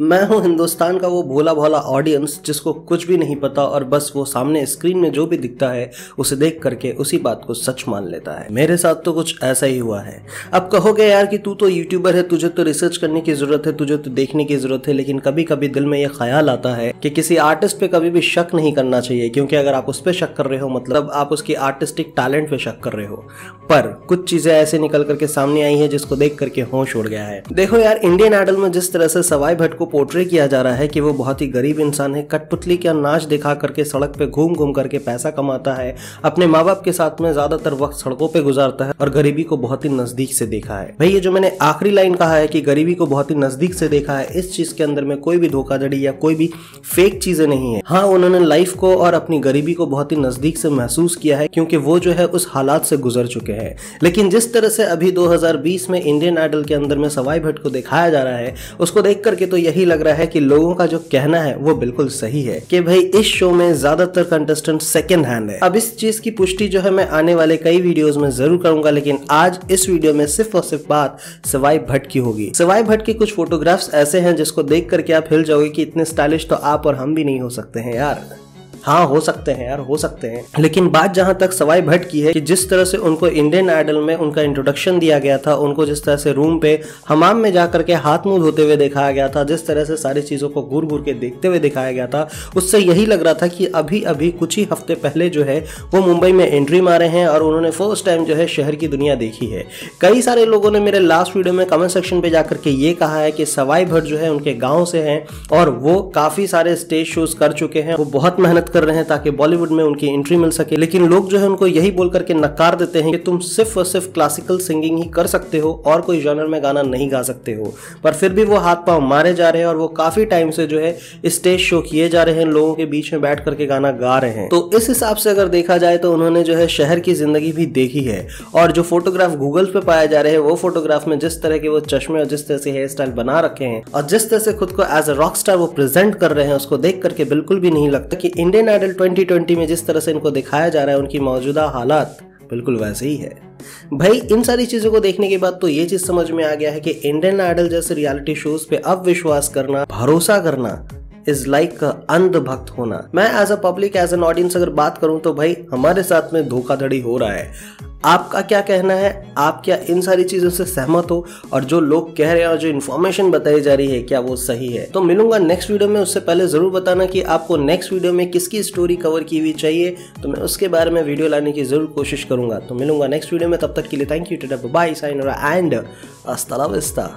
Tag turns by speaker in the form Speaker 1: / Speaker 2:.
Speaker 1: मैं हूं हिंदुस्तान का वो भोला भोला ऑडियंस जिसको कुछ भी नहीं पता और बस वो सामने स्क्रीन में जो भी दिखता है उसे देख करके उसी बात को सच मान लेता है मेरे साथ तो कुछ ऐसा ही हुआ है अब कहोगे यार कि तू तो यूट्यूबर है तुझे तो रिसर्च करने की जरूरत है तुझे तो देखने की जरूरत है लेकिन कभी कभी दिल में यह ख्याल आता है कि किसी आर्टिस्ट पे कभी भी शक नहीं करना चाहिए क्योंकि अगर आप उस पर शक कर रहे हो मतलब आप उसकी आर्टिस्टिक टैलेंट पे शक कर रहे हो पर कुछ चीजें ऐसे निकल करके सामने आई है जिसको देख करके होश उड़ गया है देखो यार इंडियन आइडल में जिस तरह से सवाई भट्ट को पोर्ट्रे किया जा रहा है कि वो बहुत ही गरीब इंसान है कठपुतली का नाच दिखा करके सड़क पे घूम घूम करके पैसा कमाता है अपने माँ बाप के साथ में ज्यादातर वक्त सड़कों पे गुजारता है और गरीबी को बहुत ही नजदीक से देखा है भाई ये जो मैंने आखिरी लाइन कहा है कि गरीबी को बहुत ही नजदीक से देखा है इस चीज के अंदर में कोई भी धोखाधड़ी या कोई भी फेक चीजें नहीं है हाँ उन्होंने लाइफ को और अपनी गरीबी को बहुत ही नजदीक से महसूस किया है क्योंकि वो जो है उस हालात से गुजर चुके हैं लेकिन जिस तरह से अभी दो में इंडियन आइडल के अंदर में सवाई भट्ट को दिखाया जा रहा है उसको देख करके तो यही यही लग रहा है कि लोगों का जो कहना है वो बिल्कुल सही है कि भाई इस शो में ज्यादातर कंटेस्टेंट सेकेंड हैंड है अब इस चीज की पुष्टि जो है मैं आने वाले कई वीडियोस में जरूर करूंगा लेकिन आज इस वीडियो में सिर्फ और सिर्फ बात सवाई भट्ट की होगी सवाई भट्ट के कुछ फोटोग्राफ्स ऐसे हैं जिसको देख करके आप हिल जाओगे कि इतने स्टाइलिश तो आप और हम भी नहीं हो सकते हैं यार हाँ हो सकते हैं यार हो सकते हैं लेकिन बात जहां तक सवाई भट्ट की है कि जिस तरह से उनको इंडियन आइडल में उनका इंट्रोडक्शन दिया गया था उनको जिस तरह से रूम पे हमाम में जा करके हाथ मुंह धोते हुए दिखाया गया था जिस तरह से सारी चीज़ों को घूर घूर के देखते हुए दिखाया गया था उससे यही लग रहा था कि अभी अभी कुछ ही हफ्ते पहले जो है वो मुंबई में एंट्री मारे हैं और उन्होंने फर्स्ट टाइम जो है शहर की दुनिया देखी है कई सारे लोगों ने मेरे लास्ट वीडियो में कमेंट सेक्शन पे जाकर के ये कहा है कि सवाई भट्ट जो है उनके गाँव से है और वो काफ़ी सारे स्टेज शोज कर चुके हैं वो बहुत मेहनत कर रहे हैं ताकि बॉलीवुड में उनकी एंट्री मिल सके लेकिन लोग जो है उनको यही बोल करके नकार देते हैं कि तुम सिर्फ और सिर्फ क्लासिकल सिंगिंग ही कर सकते हो और कोई जॉनर में गाना नहीं गा सकते हो पर फिर भी वो हाथ पाँव मारे जा रहे हैं और वो काफी टाइम से जो है स्टेज शो किए जा रहे हैं लोगों के बीच में बैठ करके गाना गा रहे हैं तो इस हिसाब से अगर देखा जाए तो उन्होंने जो है शहर की जिंदगी भी देखी है और जो फोटोग्राफ गूगल पे पाए जा रहे हैं वो फोटोग्राफ में जिस तरह के वो चश्मे और जिस तरह से हेयर स्टाइल बना रखे हैं और जिस तरह से खुद को एज अ रॉक स्टार वो प्रेजेंट कर रहे हैं उसको देख करके बिल्कुल भी नहीं लगता कि इंडिया इंडियन आइडल 2020 में जिस तरह से इनको दिखाया जा रहा है उनकी मौजूदा हालात बिल्कुल वैसे ही है भाई इन सारी चीज़ों को देखने के बाद तो ये चीज़ समझ में आ गया है कि इंडियन आइडल जैसे रियलिटी शोज पे अब विश्वास करना भरोसा करना इज लाइक अंधभक्त होना मैं as a public as an audience अगर बात करूं तो भाई हमारे साथ में धोखाधड़ी हो रहा है आपका क्या कहना है आप क्या इन सारी चीज़ों से सहमत हो और जो लोग कह रहे हैं और जो इन्फॉर्मेशन बताई जा रही है क्या वो सही है तो मिलूंगा नेक्स्ट वीडियो में उससे पहले ज़रूर बताना कि आपको नेक्स्ट वीडियो में किसकी स्टोरी कवर की हुई चाहिए तो मैं उसके बारे में वीडियो लाने की ज़रूर कोशिश करूंगा तो मिलूंगा नेक्स्ट वीडियो में तब तक के लिए thank you tata bye sign and अस्तला